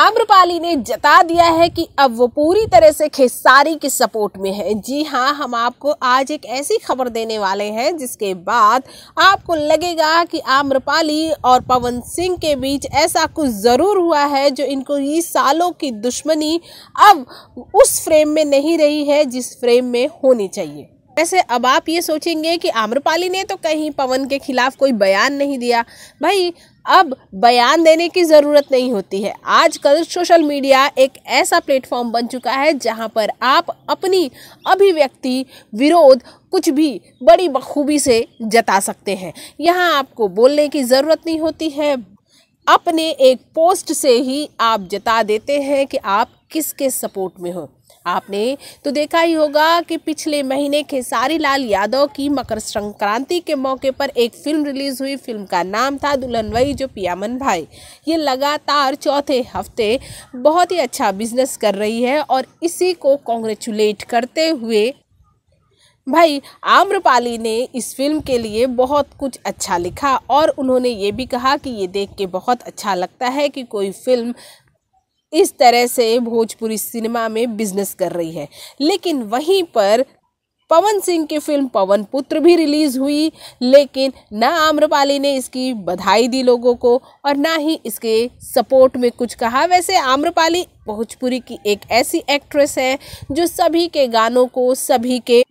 आम्रपाली ने जता दिया है कि अब वो पूरी तरह से खेसारी के सपोर्ट में है जी हाँ हम आपको आज एक ऐसी खबर देने वाले हैं जिसके बाद आपको लगेगा कि आम्रपाली और पवन सिंह के बीच ऐसा कुछ ज़रूर हुआ है जो इनको ये सालों की दुश्मनी अब उस फ्रेम में नहीं रही है जिस फ्रेम में होनी चाहिए वैसे अब आप ये सोचेंगे कि आम्रपाली ने तो कहीं पवन के खिलाफ कोई बयान नहीं दिया भाई अब बयान देने की ज़रूरत नहीं होती है आजकल सोशल मीडिया एक ऐसा प्लेटफॉर्म बन चुका है जहां पर आप अपनी अभिव्यक्ति विरोध कुछ भी बड़ी बखूबी से जता सकते हैं यहां आपको बोलने की ज़रूरत नहीं होती है अपने एक पोस्ट से ही आप जता देते हैं कि आप किसके सपोर्ट में हो आपने तो देखा ही होगा कि पिछले महीने खेसारी लाल यादव की मकर संक्रांति के मौके पर एक फिल्म रिलीज हुई फिल्म का नाम था दुल्हन वही जो पियामन भाई ये लगातार चौथे हफ्ते बहुत ही अच्छा बिजनेस कर रही है और इसी को कॉन्ग्रेचुलेट करते हुए भाई आम्रपाली ने इस फिल्म के लिए बहुत कुछ अच्छा लिखा और उन्होंने ये भी कहा कि ये देख के बहुत अच्छा लगता है कि कोई फिल्म इस तरह से भोजपुरी सिनेमा में बिजनेस कर रही है लेकिन वहीं पर पवन सिंह की फिल्म पवन पुत्र भी रिलीज़ हुई लेकिन ना आम्रपाली ने इसकी बधाई दी लोगों को और ना ही इसके सपोर्ट में कुछ कहा वैसे आम्रपाली भोजपुरी की एक ऐसी एक्ट्रेस है जो सभी के गानों को सभी के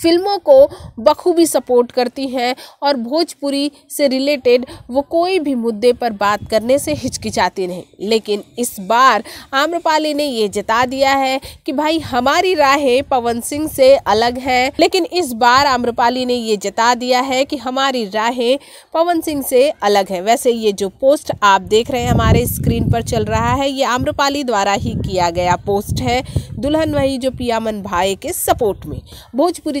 फिल्मों को बखूबी सपोर्ट करती हैं और भोजपुरी से रिलेटेड वो कोई भी मुद्दे पर बात करने से हिचकिचाती नहीं लेकिन इस बार आम्रपाली ने ये जता दिया है कि भाई हमारी राहें पवन सिंह से अलग हैं लेकिन इस बार आम्रपाली ने ये जता दिया है कि हमारी राहें पवन सिंह से अलग हैं वैसे ये जो पोस्ट आप देख रहे हैं हमारे स्क्रीन पर चल रहा है ये आम्रपाली द्वारा ही किया गया पोस्ट है दुल्हन वही जो पियामन भाई के सपोर्ट में भोजपुरी